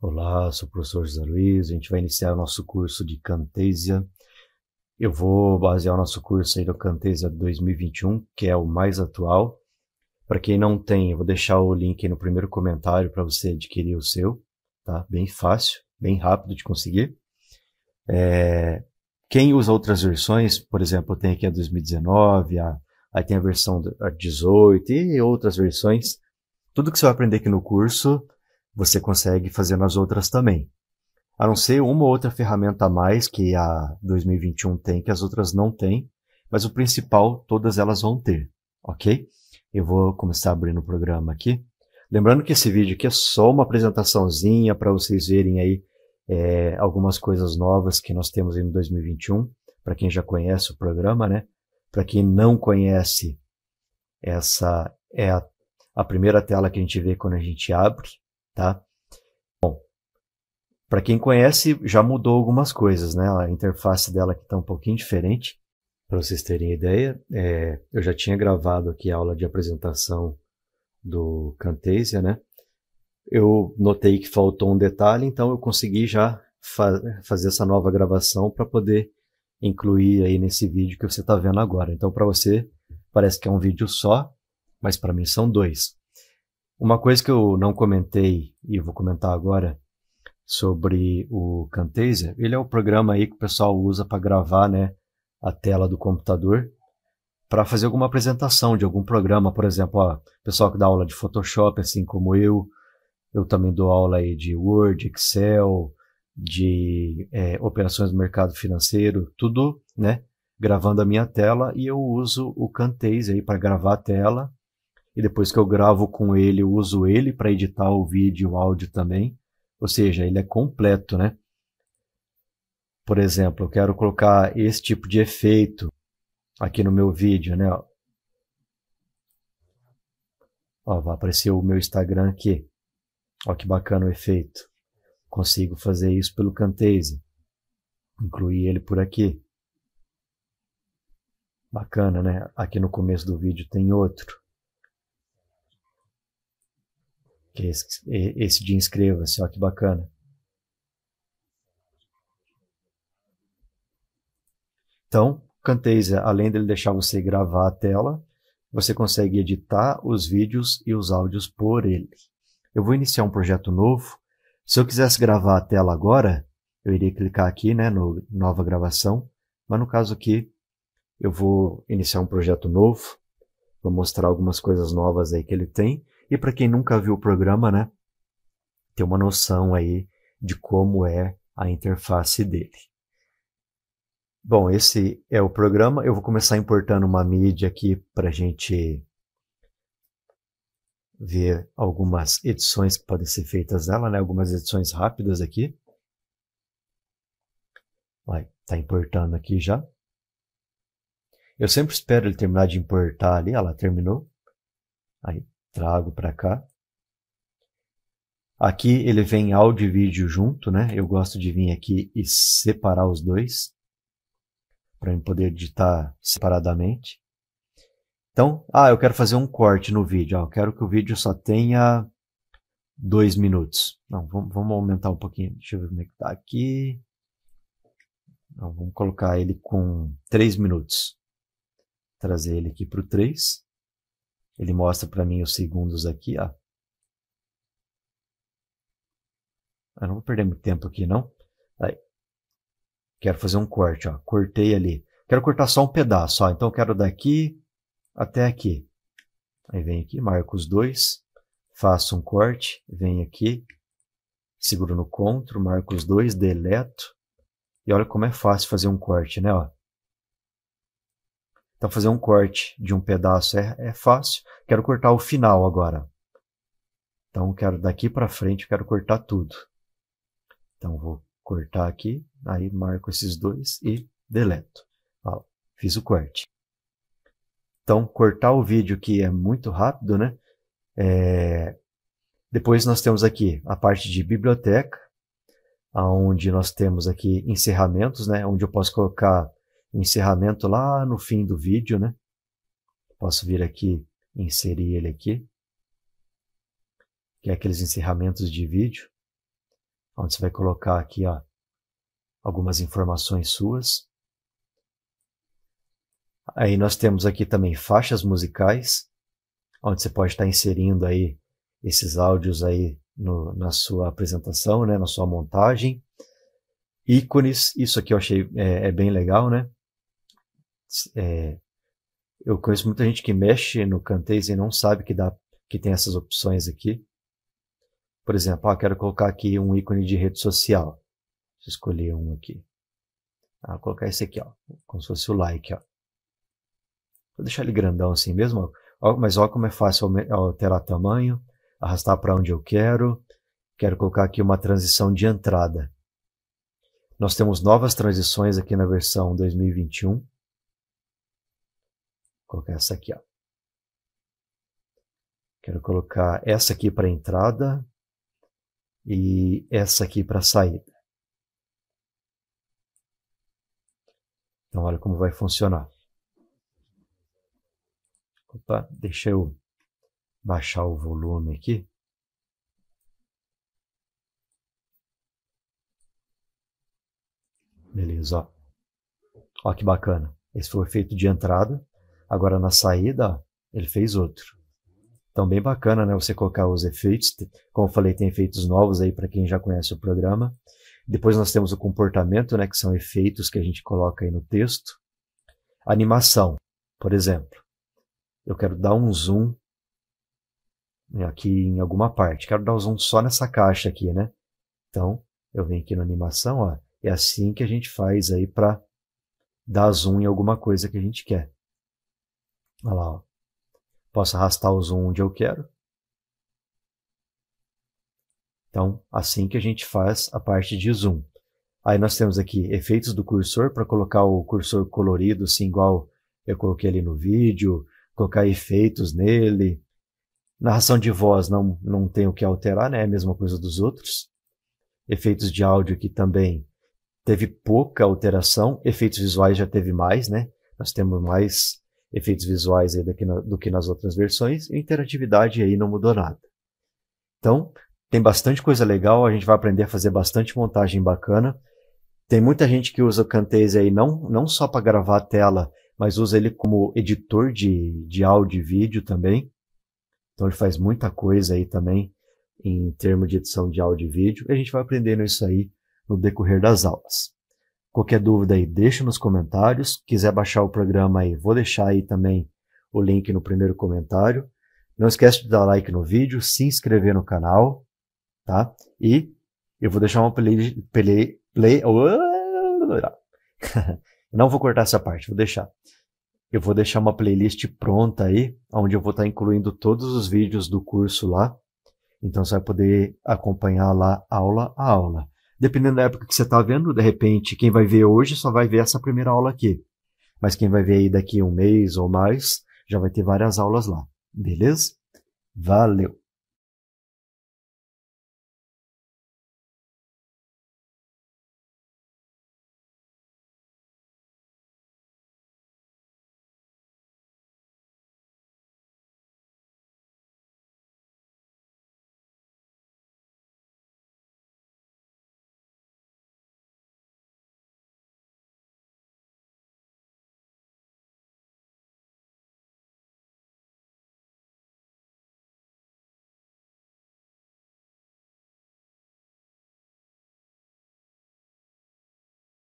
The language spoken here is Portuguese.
Olá, sou o professor José Luiz. A gente vai iniciar o nosso curso de Cantezia. Eu vou basear o nosso curso aí do Cantezia 2021, que é o mais atual. Para quem não tem, eu vou deixar o link no primeiro comentário para você adquirir o seu, tá? Bem fácil, bem rápido de conseguir. É... Quem usa outras versões, por exemplo, tem aqui a 2019, a... aí tem a versão 18 e outras versões. Tudo que você vai aprender aqui no curso você consegue fazer nas outras também. A não ser uma ou outra ferramenta a mais que a 2021 tem, que as outras não têm, mas o principal todas elas vão ter, ok? Eu vou começar abrindo o programa aqui. Lembrando que esse vídeo aqui é só uma apresentaçãozinha para vocês verem aí é, algumas coisas novas que nós temos em 2021, para quem já conhece o programa, né? Para quem não conhece, essa é a, a primeira tela que a gente vê quando a gente abre tá? Bom, para quem conhece, já mudou algumas coisas, né? A interface dela aqui está um pouquinho diferente, para vocês terem ideia. É, eu já tinha gravado aqui a aula de apresentação do Camtasia, né? Eu notei que faltou um detalhe, então eu consegui já fa fazer essa nova gravação para poder incluir aí nesse vídeo que você está vendo agora. Então, para você, parece que é um vídeo só, mas para mim são dois. Uma coisa que eu não comentei e vou comentar agora sobre o Camtasia, ele é o programa aí que o pessoal usa para gravar, né, a tela do computador para fazer alguma apresentação de algum programa, por exemplo, ó, pessoal que dá aula de Photoshop, assim como eu, eu também dou aula aí de Word, Excel, de é, operações do mercado financeiro, tudo, né? Gravando a minha tela e eu uso o Camtasia aí para gravar a tela e depois que eu gravo com ele, uso ele para editar o vídeo e o áudio também. Ou seja, ele é completo, né? Por exemplo, eu quero colocar esse tipo de efeito aqui no meu vídeo, né? Ó, vai aparecer o meu Instagram aqui. Ó que bacana o efeito. Consigo fazer isso pelo Camtasia. Incluir ele por aqui. Bacana, né? Aqui no começo do vídeo tem outro. que esse, esse dia inscreva-se, assim, olha que bacana. Então, canteza além dele deixar você gravar a tela, você consegue editar os vídeos e os áudios por ele. Eu vou iniciar um projeto novo. Se eu quisesse gravar a tela agora, eu iria clicar aqui né, no Nova Gravação, mas no caso aqui, eu vou iniciar um projeto novo, vou mostrar algumas coisas novas aí que ele tem, e para quem nunca viu o programa, né, ter uma noção aí de como é a interface dele. Bom, esse é o programa. Eu vou começar importando uma mídia aqui para a gente ver algumas edições que podem ser feitas dela, né? Algumas edições rápidas aqui. Vai, tá importando aqui já. Eu sempre espero ele terminar de importar ali. Olha ah, lá, terminou. Aí, trago para cá. Aqui ele vem áudio e vídeo junto, né? Eu gosto de vir aqui e separar os dois para eu poder editar separadamente. Então, ah, eu quero fazer um corte no vídeo. Ah, eu quero que o vídeo só tenha dois minutos. Não, vamos, vamos aumentar um pouquinho. Deixa eu ver como é que tá aqui. Não, vamos colocar ele com três minutos. Trazer ele aqui para o 3. Ele mostra para mim os segundos aqui, ó. Eu ah, não vou perder muito tempo aqui, não. Aí. Quero fazer um corte, ó. Cortei ali. Quero cortar só um pedaço, ó. Então, quero daqui até aqui. Aí vem aqui, marco os dois, faço um corte, venho aqui, seguro no CTRL, marco os dois, deleto. E olha como é fácil fazer um corte, né, ó. Então, fazer um corte de um pedaço é, é fácil. Quero cortar o final agora. Então, quero daqui para frente, quero cortar tudo. Então, vou cortar aqui, aí marco esses dois e deleto. Ó, fiz o corte. Então, cortar o vídeo que é muito rápido, né? É... Depois nós temos aqui a parte de biblioteca, onde nós temos aqui encerramentos, né? Onde eu posso colocar encerramento lá no fim do vídeo, né? Posso vir aqui inserir ele aqui, que é aqueles encerramentos de vídeo, onde você vai colocar aqui ó, algumas informações suas. Aí nós temos aqui também faixas musicais, onde você pode estar inserindo aí esses áudios aí no, na sua apresentação, né, na sua montagem. Ícones, isso aqui eu achei é, é bem legal, né? É, eu conheço muita gente que mexe no Camtasia e não sabe que, dá, que tem essas opções aqui. Por exemplo, ah, quero colocar aqui um ícone de rede social. Deixa eu escolher um aqui. Ah, vou colocar esse aqui, ó, como se fosse o like. Ó. Vou deixar ele grandão assim mesmo, ó, mas olha como é fácil alterar tamanho, arrastar para onde eu quero. Quero colocar aqui uma transição de entrada. Nós temos novas transições aqui na versão 2021 colocar essa aqui, ó. Quero colocar essa aqui para entrada e essa aqui para saída. Então, olha como vai funcionar. Opa, deixa eu baixar o volume aqui. Beleza, ó. Ó que bacana. Esse foi o efeito de entrada. Agora, na saída, ele fez outro. Então, bem bacana, né? Você colocar os efeitos. Como eu falei, tem efeitos novos aí para quem já conhece o programa. Depois nós temos o comportamento, né? Que são efeitos que a gente coloca aí no texto. Animação, por exemplo. Eu quero dar um zoom aqui em alguma parte. Quero dar um zoom só nessa caixa aqui, né? Então, eu venho aqui na animação, ó. É assim que a gente faz aí para dar zoom em alguma coisa que a gente quer. Olha lá. Ó. Posso arrastar o zoom onde eu quero. Então, assim que a gente faz a parte de zoom. Aí nós temos aqui efeitos do cursor para colocar o cursor colorido, assim, igual eu coloquei ali no vídeo, colocar efeitos nele. Narração de voz não, não tem o que alterar, né? É a mesma coisa dos outros. Efeitos de áudio aqui também teve pouca alteração. Efeitos visuais já teve mais, né? Nós temos mais efeitos visuais aí do, que do que nas outras versões, e interatividade aí não mudou nada. Então, tem bastante coisa legal, a gente vai aprender a fazer bastante montagem bacana. Tem muita gente que usa o Camtasia aí não, não só para gravar a tela, mas usa ele como editor de, de áudio e vídeo também. Então ele faz muita coisa aí também em termos de edição de áudio e vídeo. E a gente vai aprendendo isso aí no decorrer das aulas. Qualquer dúvida aí, deixa nos comentários. Quiser baixar o programa aí, vou deixar aí também o link no primeiro comentário. Não esquece de dar like no vídeo, se inscrever no canal, tá? E eu vou deixar uma play... play, play não vou cortar essa parte, vou deixar. Eu vou deixar uma playlist pronta aí, onde eu vou estar tá incluindo todos os vídeos do curso lá. Então você vai poder acompanhar lá aula a aula. Dependendo da época que você está vendo, de repente, quem vai ver hoje só vai ver essa primeira aula aqui. Mas quem vai ver aí daqui um mês ou mais, já vai ter várias aulas lá. Beleza? Valeu!